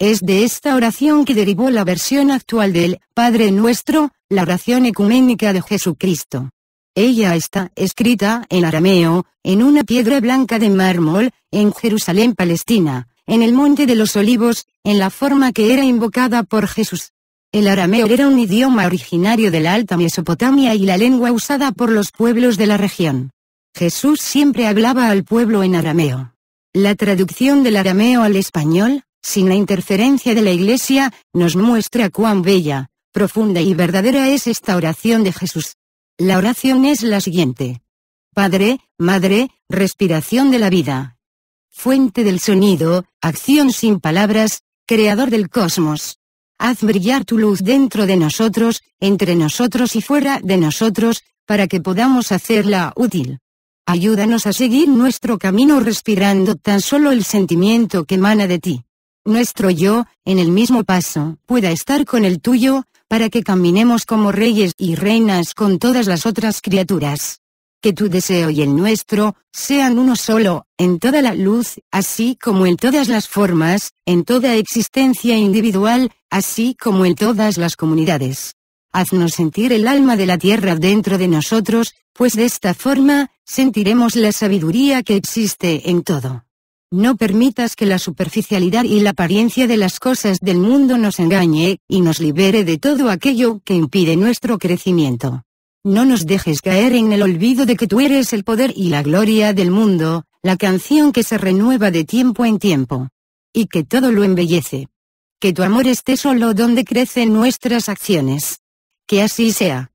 Es de esta oración que derivó la versión actual del Padre Nuestro, la oración ecuménica de Jesucristo. Ella está escrita en arameo, en una piedra blanca de mármol, en Jerusalén, Palestina, en el Monte de los Olivos, en la forma que era invocada por Jesús. El arameo era un idioma originario de la Alta Mesopotamia y la lengua usada por los pueblos de la región. Jesús siempre hablaba al pueblo en arameo. La traducción del arameo al español, sin la interferencia de la Iglesia, nos muestra cuán bella, profunda y verdadera es esta oración de Jesús. La oración es la siguiente. Padre, Madre, respiración de la vida. Fuente del sonido, acción sin palabras, creador del cosmos. Haz brillar tu luz dentro de nosotros, entre nosotros y fuera de nosotros, para que podamos hacerla útil. Ayúdanos a seguir nuestro camino respirando tan solo el sentimiento que emana de ti nuestro yo, en el mismo paso, pueda estar con el tuyo, para que caminemos como reyes y reinas con todas las otras criaturas. Que tu deseo y el nuestro, sean uno solo, en toda la luz, así como en todas las formas, en toda existencia individual, así como en todas las comunidades. Haznos sentir el alma de la tierra dentro de nosotros, pues de esta forma, sentiremos la sabiduría que existe en todo. No permitas que la superficialidad y la apariencia de las cosas del mundo nos engañe, y nos libere de todo aquello que impide nuestro crecimiento. No nos dejes caer en el olvido de que tú eres el poder y la gloria del mundo, la canción que se renueva de tiempo en tiempo. Y que todo lo embellece. Que tu amor esté solo donde crecen nuestras acciones. Que así sea.